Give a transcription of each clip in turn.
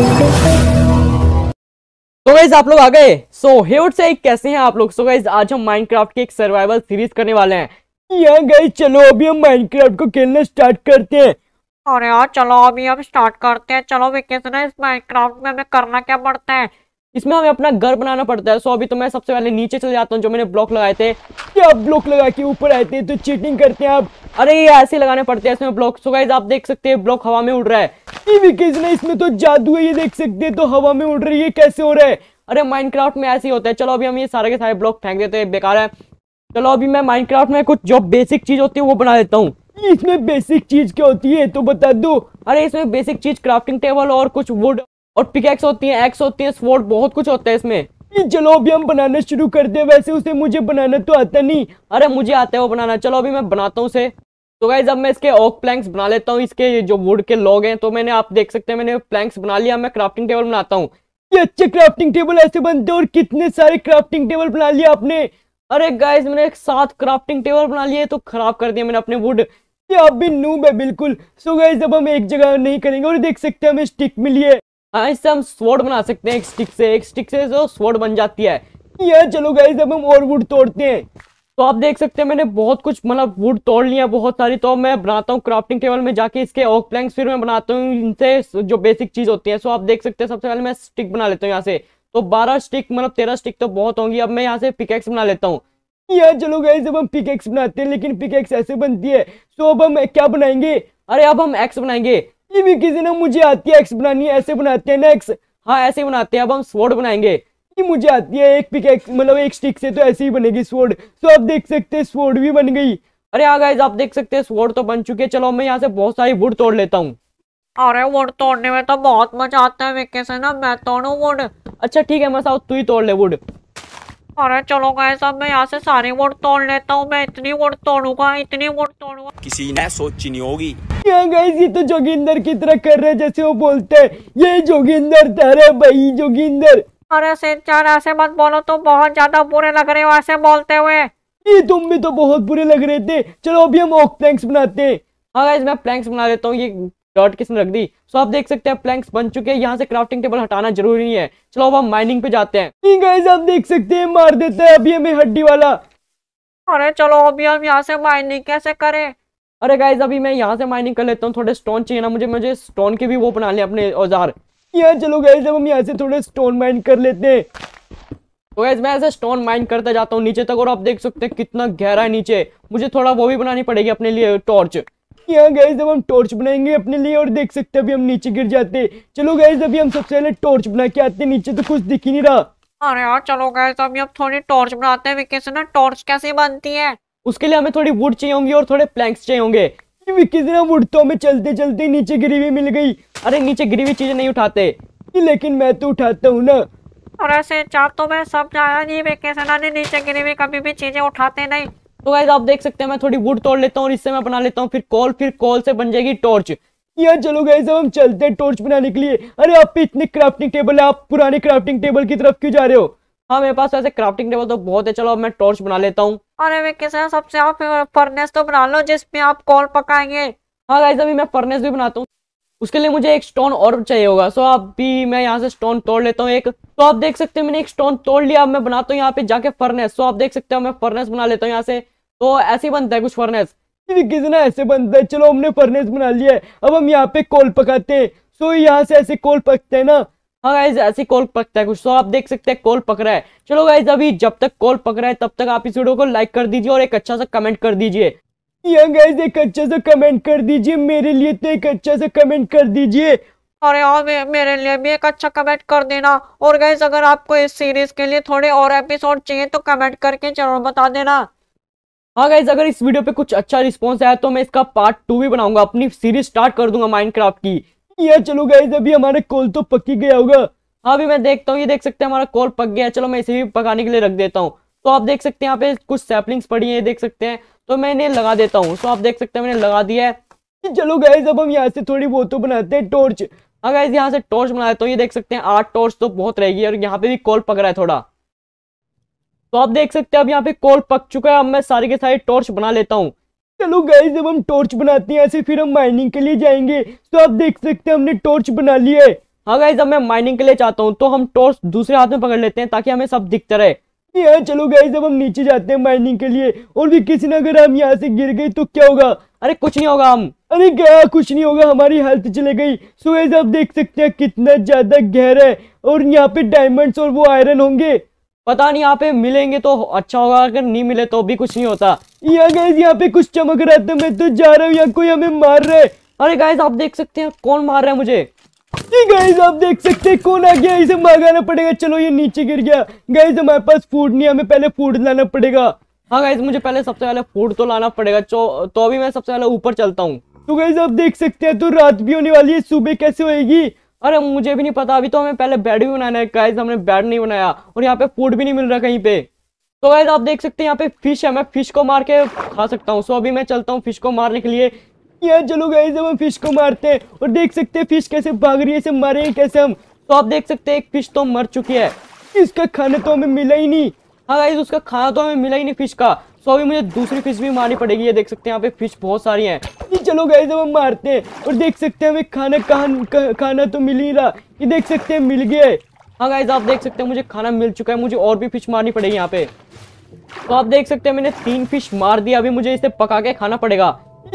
तो गाइज आप लोग आ गए सो हेवट से कैसे हैं आप लोग सो गाइज आज हम माइनक्राफ्ट की एक सर्वाइवल सीरीज करने वाले हैं यार गाइज चलो अभी हम माइनक्राफ्ट को खेलना स्टार्ट करते हैं अरे यार चलो अभी हम स्टार्ट करते हैं चलो वेकेशन है इस माइनक्राफ्ट में हमें करना क्या पड़ता है इसमें हमें अपना घर बनाना पड़ता है सो अभी तो मैं सबसे पहले नीचे चले जाता हूँ जो मैंने ब्लॉक लगाए थे क्या ब्लॉक लगा के ऊपर आए थे तो चीटिंग करते हैं आप अरे ये ऐसे लगाने पड़ते हैं इसमें ब्लॉक सो गाइज आप देख सकते हैं ब्लॉक हवा में उड़ रहा है विकेशन है इसमें तो जादू है ये देख सकते हैं तो हवा में उड़ रही है कैसे हो रहा है अरे माइनक्राफ्ट में ऐसे ही होता है चलो अभी हम ये सारे के सारे ब्लॉक फेंक देते हैं बेकार है चलो अभी मैं माइनक्राफ्ट में कुछ जो बेसिक चीज होती है वो बना देता हूँ इसमें बेसिक चीज क्या होती है तो बता दो अरे इसमें बेसिक चीज क्राफ्टिंग टेबल और कुछ वुड और पिकेक्स होती है एक्स होती है स्वोर्ड बहुत कुछ होता है इसमें चलो अभी हम बनाना शुरू कर दे वैसे उसे मुझे बनाना तो आता नहीं अरे मुझे आता है वो बनाना चलो अभी मैं बनाता हूँ उसे तो गाइज जब मैं इसके ओक प्लैंक्स बना लेता हूँ इसके जो वुड के लोग हैं तो मैंने आप देख सकते हैं मैंने प्लैंक्स बना लिया मैं क्राफ्टिंग टेबल बनाता हूँ ये अच्छे क्राफ्टिंग टेबल ऐसे बनते और कितने सारे क्राफ्टिंग टेबल बना लिया आपने अरे गाइज मैंने एक साथ क्राफ्टिंग टेबल बना लिए तो खराब कर दिया मैंने अपने वुड ये आप भी नूब है बिल्कुल सो गाइज जब हम एक जगह नहीं करेंगे और देख सकते हैं हमें स्टिक मिली है हाँ इससे हम स्वॉर्ड बना सकते हैं एक स्टिक से एक स्टिक से जो तो स्वॉर्ड बन जाती है यार चलो गाइज जब हम और वुड तोड़ते हैं तो आप देख सकते हैं मैंने बहुत कुछ मतलब वुड तोड़ लिया बहुत सारी तो मैं बनाता हूँ क्राफ्टिंग टेबल में जाके इसके ऑक प्लैंक्स फिर मैं बनाता हूँ इनसे जो बेसिक चीज़ होती है सो आप देख सकते हैं सबसे पहले मैं स्टिक बना लेता हूँ यहाँ से तो बारह स्टिक मतलब तेरह स्टिक तो बहुत होंगी अब मैं यहाँ से पिकेक्स बना लेता हूँ यार चलो गई जब हम पिकेक्स बनाते हैं लेकिन पिकेक्स ऐसे बनती है सो अब हम क्या बनाएंगे अरे अब हम एक्स बनाएंगे ये भी किसी ने मुझे आती है एक्स बनानी है ऐसे बनाते हैं ना एक्स हाँ ऐसे बनाते हैं अब हम स्वॉर्ड बनाएंगे कि मुझे आती है एक पिक मतलब एक स्टिक से तो ऐसे ही बनेगी स्वर्ड तो आप देख सकते हैं स्वर्ड भी बन गई अरे आ हाँ, गाइज आप देख सकते हैं स्वर्ड तो बन चुके चलो मैं यहाँ से बहुत सारी वुड तोड़ लेता हूँ अरे वुड तोड़ने में तो बहुत मजा आता है विक्के से ना मैं तोड़ू वुड अच्छा ठीक है मसाओ तू ही तोड़ ले वुड अरे चलो गाइस अब मैं यहाँ से सारी वोट तोड़ लेता हूँ मैं इतनी वोट तोड़ूंगा इतनी वोट तोड़ूंगा किसी ने सोची नहीं होगी क्या हाँ, गाइस ये तो जोगिंदर की तरह कर रहे जैसे वो बोलते हैं ये जोगिंदर तेरे भाई जोगिंदर अरे सिंचान ऐसे मत बोलो तुम बहुत ज्यादा बुरे लग रहे हो ऐसे बोलते हुए ये तुम भी तो बहुत बुरे लग रहे थे चलो अभी हम ऑक प्लैंक्स बनाते हैं हाँ मैं प्लैंक्स बना देता हूँ ये डॉट किसने रख दी सो आप देख सकते हैं प्लैंक्स बन चुके हैं यहाँ से क्राफ्टिंग टेबल हटाना जरूरी नहीं है चलो अब हम माइनिंग पे जाते हैं गाइज आप देख सकते हैं मार देते हैं अभी हमें हड्डी वाला अरे चलो अभी हम यहाँ से माइनिंग कैसे करें अरे गाइज अभी मैं यहाँ से माइनिंग कर लेता हूँ थोड़े स्टोन चाहिए ना मुझे मुझे स्टोन के भी वो बना लें अपने औजार यार चलो गैस जब हम यहाँ से थोड़े स्टोन माइन कर लेते हैं तो गैस मैं ऐसे स्टोन माइन करता जाता हूँ नीचे तक और आप देख सकते हैं कितना गहरा है नीचे मुझे थोड़ा वो भी बनानी पड़ेगी अपने लिए टॉर्च यहाँ गैस जब हम टॉर्च बनाएंगे अपने लिए और देख सकते हैं अभी हम नीचे गिर जाते चलो गैस अभी हम सबसे पहले टॉर्च बना के आते नीचे तो कुछ दिख ही नहीं रहा अरे यार चलो गैस अभी हम थोड़ी टॉर्च बनाते हैं विकेश ना टॉर्च कैसे बनती है उसके लिए हमें थोड़ी वुड चाहिए होंगी और थोड़े प्लैंक्स चाहिए होंगे कितना से हूँ मैं चलते चलते नीचे गिरी मिल गई अरे नीचे गिरी चीजें नहीं उठाते लेकिन मैं तो उठाता हूँ ना और ऐसे चाप तो मैं जाया नहीं विक्की से ना नीचे गिरी हुई कभी भी चीजें उठाते नहीं तो गाइज आप देख सकते हैं मैं थोड़ी वुड तोड़ लेता हूँ इससे मैं बना लेता हूँ फिर कॉल फिर कॉल से बन जाएगी टॉर्च यार चलो गए अब हम चलते हैं टॉर्च बनाने के लिए अरे आप इतने क्राफ्टिंग टेबल है आप पुराने क्राफ्टिंग टेबल की तरफ क्यों जा रहे हो हाँ मेरे पास वैसे क्राफ्टिंग टेबल तो बहुत है चलो अब मैं टॉर्च बना लेता हूँ अरे मैं किसान सबसे आप फर्नेस तो बना लो जिसमें आप कॉल पकाएंगे हाँ गाइस अभी मैं फर्नेस भी बनाता हूँ उसके लिए मुझे एक स्टोन और चाहिए होगा सो अब भी मैं यहाँ से स्टोन तोड़ लेता हूँ एक तो आप देख सकते हो मैंने एक स्टोन तोड़ लिया अब मैं बनाता हूँ यहाँ पे जाके फर्नेस सो आप देख सकते हो मैं फर्नेस बना लेता हूँ यहाँ से तो ऐसे ही बनता है कुछ फर्नेस कितना ऐसे बनता है चलो हमने फर्नेस बना लिया अब हम यहाँ पे कॉल पकाते हैं सो यहाँ से ऐसे कॉल पकते हैं ना हाँ गाइज ऐसे कॉल पकता है कुछ तो आप देख सकते हैं कॉल पक रहा है चलो गाइज अभी जब तक कॉल पक रहा है तब तक आप इस वीडियो को लाइक कर दीजिए और एक अच्छा सा कमेंट कर दीजिए या गाइज एक अच्छा सा कमेंट कर दीजिए मेरे लिए तो एक अच्छा सा कमेंट कर दीजिए अरे और मे, मेरे लिए भी एक अच्छा कमेंट कर देना और गाइज अगर आपको इस सीरीज के लिए थोड़े और एपिसोड चाहिए तो कमेंट करके जरूर बता देना हाँ गाइज अगर इस वीडियो पे कुछ अच्छा रिस्पॉन्स आया तो मैं इसका पार्ट टू भी बनाऊंगा अपनी सीरीज स्टार्ट कर दूंगा माइनक्राफ्ट की यार चलो गाइस अभी हमारे कॉल तो पकी गया होगा हाँ अभी मैं देखता हूँ ये देख सकते हैं हमारा कॉल पक गया चलो मैं इसे भी पकाने के लिए रख देता हूँ तो आप देख सकते हैं यहाँ पे कुछ सैपलिंग्स पड़ी है देख सकते हैं तो मैं इन्हें लगा देता हूँ तो आप देख सकते हैं मैंने लगा दिया है चलो गाइज अब हम यहाँ से थोड़ी बहुत तो बनाते हैं टॉर्च हाँ गाइज यहाँ से टॉर्च बना देता हूँ ये देख सकते हैं आठ टॉर्च तो बहुत रहेगी और यहाँ पे भी कॉल पक रहा है थोड़ा तो आप देख सकते हैं अब यहाँ पे कॉल पक चुका है अब मैं सारे के सारे टॉर्च बना लेता हूँ चलो गाइज जब हम टॉर्च बनाते हैं ऐसे फिर हम माइनिंग के लिए जाएंगे तो आप देख सकते हैं हमने टॉर्च बना लिया है हाँ गाइज अब मैं माइनिंग के लिए चाहता हूँ तो हम टॉर्च दूसरे हाथ में पकड़ लेते हैं ताकि हमें सब दिखता रहे यहाँ चलो गाइज अब हम नीचे जाते हैं माइनिंग के लिए और भी किसी ने अगर हम यहाँ से गिर गए तो क्या होगा अरे कुछ नहीं होगा हम अरे क्या कुछ नहीं होगा हमारी हेल्थ चले गई सो गाइज आप देख सकते हैं कितना ज्यादा गहरा है और यहाँ पे डायमंड्स और वो आयरन होंगे पता नहीं यहाँ पे मिलेंगे तो अच्छा होगा अगर नहीं मिले तो भी कुछ नहीं होता यहाँ पे कुछ चमक रहा है तो मैं तो जा रहा हूँ यहाँ कोई हमें मार रहे अरे गाय आप देख सकते हैं कौन मार रहा है मुझे गाइस आप देख सकते हैं कौन आ गया इसे मंगाना पड़ेगा चलो ये नीचे गिर गया गाइस हमारे पास फूड नहीं हमें पहले फूड लाना पड़ेगा हाँ गाइस मुझे पहले सबसे पहले फूड तो लाना पड़ेगा तो अभी मैं सबसे पहले ऊपर चलता हूँ तो गाइस आप देख सकते हैं तो रात भी होने वाली है सुबह कैसे होएगी अरे मुझे भी नहीं पता अभी तो हमें पहले बेड भी बनाना है गाइज हमने बेड नहीं बनाया और यहाँ पे फूड भी नहीं मिल रहा कहीं पे तो गाइज आप देख सकते हैं यहाँ पे फिश है मैं फिश को मार के खा सकता हूँ सो अभी मैं चलता हूँ फिश को मारने के लिए ये चलो गाइज हम फिश को मारते हैं और देख सकते हैं फिश कैसे भाग रही है से मरे कैसे हम तो आप देख सकते हैं एक फिश तो मर चुकी है इसका खाना तो हमें मिला ही नहीं हाँ गाइज उसका खाना तो हमें मिला ही नहीं फिश का सो तो अभी मुझे दूसरी फिश भी मारनी पड़ेगी ये देख सकते हैं यहाँ पे फिश बहुत सारी हैं चलो गए जब हम मारते हैं और देख सकते हैं हमें खाना कहा खाना तो मिल ही रहा ये देख सकते हैं मिल गया है हाँ गाइज आप देख सकते हैं मुझे खाना मिल चुका है मुझे और भी फिश मारनी पड़ेगी यहाँ पे तो आप देख सकते हैं मैंने तीन फिश मार दिया अभी मुझे इसे पका के खाना पड़ेगा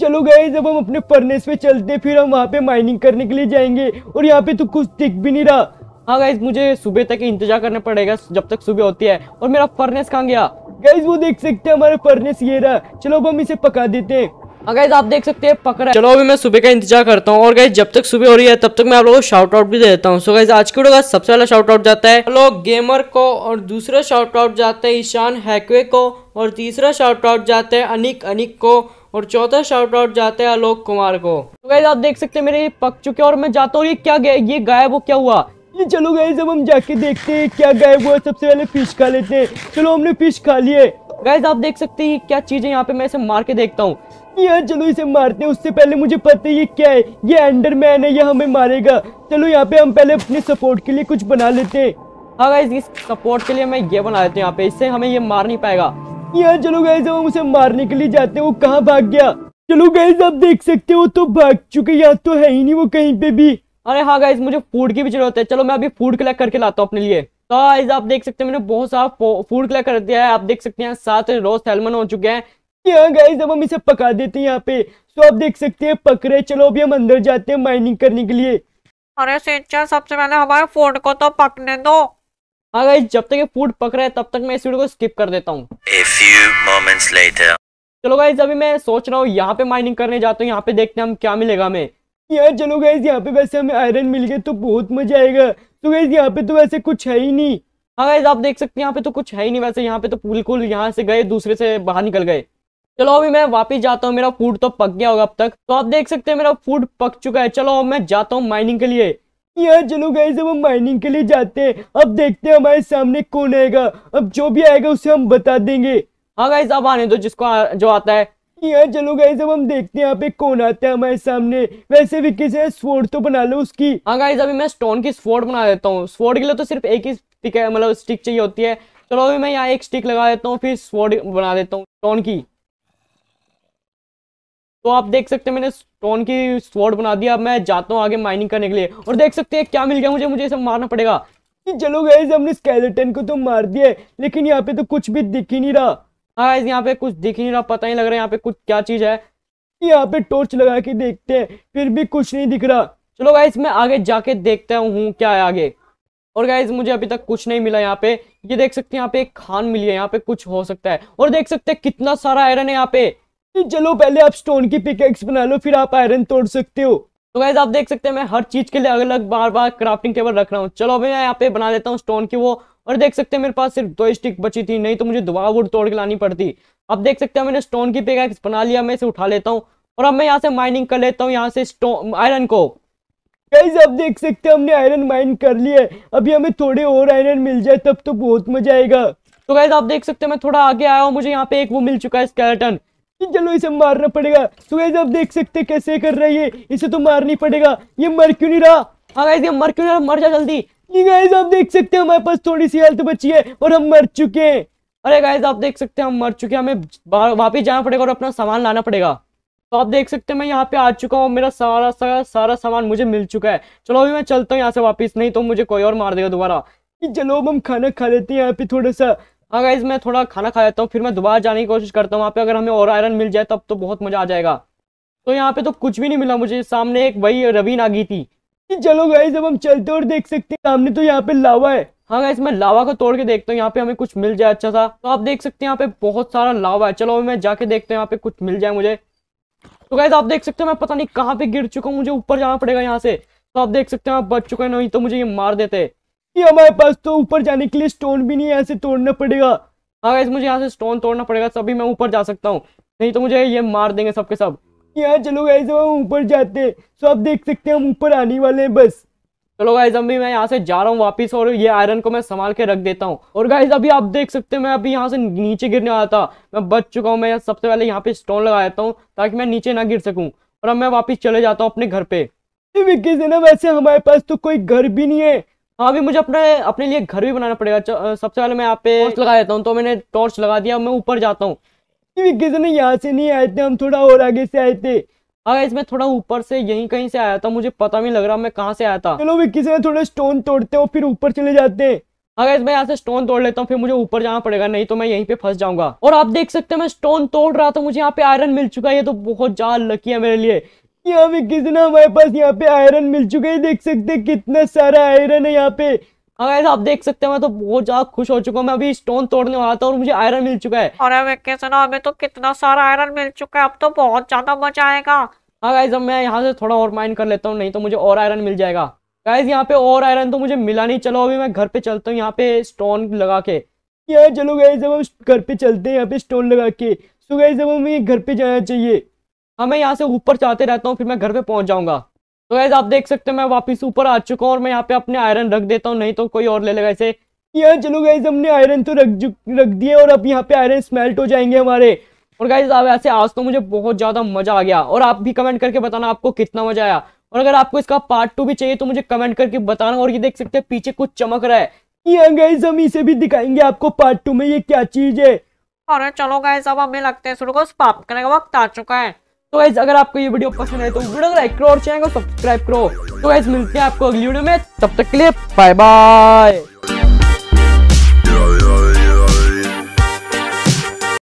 चलो गए जब हम अपने फर्नेस पे चलते फिर हम वहाँ पे माइनिंग करने के लिए जाएंगे और यहाँ पे तो कुछ दिख भी नहीं रहा हाँ गाइज मुझे सुबह तक इंतजार करना पड़ेगा जब तक सुबह होती है और मेरा फर्नेस कहाँ गया गैस वो देख सकते हैं हमारा फर्नेस ये रहा चलो अब हम इसे पका देते हैं गाइज हाँ, आप देख सकते हैं पकड़ा चलो अभी मैं सुबह का इंतजार करता हूँ और गाइज जब तक सुबह हो रही है तब तक मैं आप लोगों को शॉर्ट आउट भी दे देता हूँ सो गाइज आज के वीडियो का सबसे पहला शॉर्ट आउट जाता है हेलो गेमर को और दूसरा शॉर्ट आउट जाता है ईशान हैकवे को और तीसरा शॉर्ट आउट जाता है अनिक अनिक को और चौथा शॉर्ट आउट जाता है आलोक कुमार को तो गाइज आप देख सकते हैं मेरे ये पक चुके और मैं जाता हूँ ये क्या गया ये गायब हो क्या हुआ ये चलो गए जब हम जाके देखते हैं क्या गायब हुआ सबसे पहले फिश खा लेते हैं चलो हमने फिश खा लिए गाइज आप देख सकते हैं क्या चीज़ यहाँ पे मैं इसे मार के देखता हूँ यार चलो इसे मारते हैं उससे पहले मुझे पता है ये क्या है ये अंडरमैन है ये हमें मारेगा चलो यहाँ पे हम पहले अपने सपोर्ट के लिए कुछ बना लेते हैं हाँ गाइज इस सपोर्ट के लिए मैं ये बना लेते हैं यहाँ पे इससे हमें ये मार नहीं पाएगा यार चलो जब हम उसे मारने के लिए जाते हैं वो कहाँ भाग गया चलो गाइज आप देख सकते हो तो भाग चुके यहाँ तो है ही नहीं वो कहीं पे भी अरे हाँ गाइज मुझे फूड की भी जरूरत है चलो मैं अभी फूड कलेक्ट करके लाता हूँ अपने लिए तो गाइज आप देख सकते हैं मैंने बहुत सारा फूड कलेक्ट कर दिया है आप देख सकते हैं सात रोज सैलमन हो चुके हैं यहाँ गाइज अब हम इसे पका देते हैं यहाँ पे तो आप देख सकते हैं पक रहे चलो अभी हम अंदर जाते हैं माइनिंग करने के लिए अरे सिंचा सबसे पहले हमारे फूड को तो पकने दो हाँ गाइज जब तक ये फूड पक रहा है तब तक मैं इस वीडियो को स्किप कर देता हूँ चलो गाइज अभी मैं सोच रहा हूँ यहाँ पे माइनिंग करने जाता हूँ यहाँ पे देखते हैं हम क्या मिलेगा हमें यार चलो गैस यहाँ पे वैसे हमें आयरन मिल गया तो बहुत मजा आएगा तो गैस यहाँ पे तो वैसे कुछ है ही नहीं हाँ गैस आप देख सकते हैं यहाँ पे तो कुछ है ही नहीं वैसे यहाँ पे तो बिल्कुल यहाँ से गए दूसरे से बाहर निकल गए चलो अभी मैं वापस जाता हूँ मेरा फूड तो पक गया होगा अब तक तो आप देख सकते हैं मेरा फूड पक चुका है चलो अब मैं जाता हूँ माइनिंग के लिए यार चलो गए हम माइनिंग के लिए जाते हैं अब देखते हैं हमारे सामने कौन आएगा अब जो भी आएगा उसे हम बता देंगे हाँ गाइज अब आने दो जिसको आ, जो आता है यार चलो गाइस अब हम देखते हैं यहाँ पे कौन आता है हमारे सामने वैसे भी से स्वोर्ड तो बना लो उसकी हाँ गाइस अभी मैं स्टोन की स्वोर्ड बना देता हूँ स्वोर्ड के लिए तो सिर्फ एक ही स्टिक है मतलब स्टिक चाहिए होती है चलो अभी मैं यहाँ एक स्टिक लगा देता हूँ फिर स्वोर्ड बना देता हूँ स्टोन की तो आप देख सकते हैं मैंने स्टोन की स्वॉर्ड बना दिया अब मैं जाता हूँ आगे माइनिंग करने के लिए और देख सकते हैं क्या मिल गया मुझे मुझे इसे मारना पड़ेगा चलो गए हमने स्केलेटन को तो मार दिया लेकिन यहाँ पे तो कुछ भी दिख ही नहीं रहा गाइस हाँ, यहाँ पे कुछ दिख ही नहीं रहा पता ही लग रहा है यहाँ पे कुछ क्या चीज है यहाँ पे टॉर्च लगा के देखते हैं फिर भी कुछ नहीं दिख रहा चलो गाइज मैं आगे जाके देखता हूँ क्या है आगे और गाइज मुझे अभी तक कुछ नहीं मिला यहाँ पे ये देख सकते हैं यहाँ पे एक खान मिली है यहाँ पे कुछ हो सकता है और देख सकते हैं कितना सारा आयरन है यहाँ पे तो चलो पहले आप स्टोन की पिकेक्स बना लो फिर आप आयरन तोड़ सकते हो तो गाइज आप देख सकते हैं मैं हर चीज के लिए अलग अलग बार बार क्राफ्टिंग टेबल रख रहा हूँ चलो अभी मैं यहाँ पे बना देता हूँ स्टोन की वो और देख सकते हैं मेरे पास सिर्फ दो स्टिक बची थी नहीं तो मुझे दबाव वुड तोड़ के लानी पड़ती अब देख सकते हैं मैंने स्टोन की पेगा बना लिया मैं इसे उठा लेता हूँ और अब मैं यहाँ से माइनिंग कर लेता हूँ यहाँ से स्टोन आयरन को गाइज आप देख सकते हैं हमने आयरन माइन कर लिया है अभी हमें थोड़े और आयरन मिल जाए तब तो बहुत मजा आएगा तो गाइज आप देख सकते हैं मैं थोड़ा आगे आया हूँ मुझे यहाँ पे एक वो मिल चुका है स्केलेटन चलो इसे मारना पड़ेगा तो गाइज आप देख सकते हैं कैसे कर रही है इसे तो मारनी पड़ेगा ये मर क्यों नहीं रहा हाँ गाइज ये मर क्यों नहीं रहा मर जा जल्दी ये गाइस आप देख सकते हैं हमारे पास थोड़ी सी हेल्थ बची है और हम मर चुके हैं अरे गाइस आप देख सकते हैं हम मर चुके हैं हमें वापिस जाना पड़ेगा और अपना सामान लाना पड़ेगा तो आप देख सकते हैं मैं यहाँ पे आ चुका हूँ मेरा सारा सारा सारा सामान मुझे मिल चुका है चलो अभी मैं चलता हूँ यहाँ से वापस नहीं तो मुझे कोई और मार देगा दोबारा चलो हम खाना खा लेते हैं यहाँ पे थोड़ा सा हाँ गाइज मैं थोड़ा खाना खा लेता हूँ फिर मैं दोबारा जाने की कोशिश करता हूँ वहाँ पे अगर हमें और आयरन मिल जाए तब तो बहुत मजा आ जाएगा तो यहाँ पे तो कुछ भी नहीं मिला मुझे सामने एक वही रवीन आ गई थी चलो गाई जब हम चलते और देख सकते हैं सामने तो यहाँ पे लावा है हाँ गाइस मैं लावा को तोड़ के देखता हूँ यहाँ पे हमें कुछ मिल जाए अच्छा सा तो आप देख सकते हैं यहाँ पे बहुत सारा लावा है चलो मैं जाके देखता हूँ यहाँ पे कुछ मिल जाए मुझे तो गाइज आप देख सकते हो मैं पता नहीं कहाँ पे गिर चुका हूँ मुझे ऊपर जाना पड़ेगा यहाँ से तो आप देख सकते हैं आप बच चुके हैं नहीं तो मुझे ये मार देते हमारे पास तो ऊपर जाने के लिए स्टोन भी नहीं है ऐसे तोड़ना पड़ेगा हाँ गाइस मुझे यहाँ से स्टोन तोड़ना पड़ेगा तभी मैं ऊपर जा सकता हूँ नहीं तो मुझे ये मार देंगे सबके सब यहाँ चलो गाइस हम ऊपर जाते हैं सो आप देख सकते हैं हम ऊपर आने वाले हैं बस चलो गाइस अभी मैं यहाँ से जा रहा हूँ वापस और ये आयरन को मैं संभाल के रख देता हूँ और गाइस अभी आप देख सकते हैं मैं अभी यहाँ से नीचे गिरने वाला था मैं बच चुका हूँ मैं सबसे पहले यहाँ पे स्टोन लगा देता हूँ ताकि मैं नीचे ना गिर सकूँ और अब मैं वापिस चले जाता हूँ अपने घर पे किसी ना वैसे हमारे पास तो कोई घर भी नहीं है हाँ अभी मुझे अपने अपने लिए घर भी बनाना पड़ेगा सबसे पहले मैं यहाँ पे टॉर्च लगा देता हूँ तो मैंने टॉर्च लगा दिया मैं ऊपर जाता हूँ वेकेशन यहाँ से नहीं आए थे हम थोड़ा और आगे से आए थे अगर इसमें थोड़ा ऊपर से यहीं कहीं से आया था मुझे पता नहीं लग रहा मैं कहाँ से आया था चलो विक्की से थोड़ा स्टोन तोड़ते हो फिर ऊपर चले जाते हैं हाँ, अगर मैं यहाँ से स्टोन तोड़ लेता हूँ फिर मुझे ऊपर जाना पड़ेगा नहीं तो मैं यहीं पे फंस जाऊंगा और आप देख सकते हैं मैं स्टोन तोड़ रहा था मुझे यहाँ पे आयरन मिल चुका है ये तो बहुत ज्यादा लकी है मेरे लिए यहाँ पे किसी ना हमारे पास यहाँ पे आयरन मिल चुका है देख सकते कितना सारा आयरन है यहाँ पे अगर हाँ आप देख सकते हैं मैं तो बहुत ज्यादा खुश हो चुका हूँ मैं अभी स्टोन तोड़ने वाला था और मुझे आयरन मिल चुका है अरे विक्की हमें तो कितना सारा आयरन मिल चुका है अब तो बहुत ज्यादा मजा आएगा हाँ अब मैं यहाँ से थोड़ा और माइन कर लेता हूँ नहीं तो मुझे और आयरन मिल जाएगा गाइज यहाँ पे और आयरन तो मुझे मिला नहीं चलो अभी मैं घर पे चलता हूँ यहाँ पे स्टोन लगा के यार चलो गाइज जब हम घर पे चलते हैं यहाँ पे स्टोन लगा के सो गाइज जब हमें घर पे जाना चाहिए हाँ मैं यहाँ से ऊपर जाते रहता हूँ फिर मैं घर पे पहुँच जाऊँगा तो ऐसा आप देख सकते हो मैं वापस ऊपर आ चुका हूँ और मैं यहाँ पे अपने आयरन रख देता हूँ नहीं तो कोई और ले लेगा ऐसे यार चलो गाइज हमने आयरन तो रख रख दिए और अब यहाँ पे आयरन स्मेल्ट हो जाएंगे हमारे और गाइज आप ऐसे आज तो मुझे बहुत ज़्यादा मज़ा आ गया और आप भी कमेंट करके बताना आपको कितना मज़ा आया और अगर आपको इसका पार्ट टू भी चाहिए तो मुझे कमेंट करके बताना और ये देख सकते हैं पीछे कुछ चमक रहा है ये गाइज हम इसे भी दिखाएंगे आपको पार्ट टू में ये क्या चीज़ है अरे चलो गाइज अब हमें लगता है शुरू को पाप करने का वक्त आ चुका है तो एज अगर आपको ये वीडियो पसंद है तो वीडियो लाइक करो और चैनल को सब्सक्राइब करो तो एज मिलते हैं आपको अगली वीडियो में तब तक के लिए बाय बाय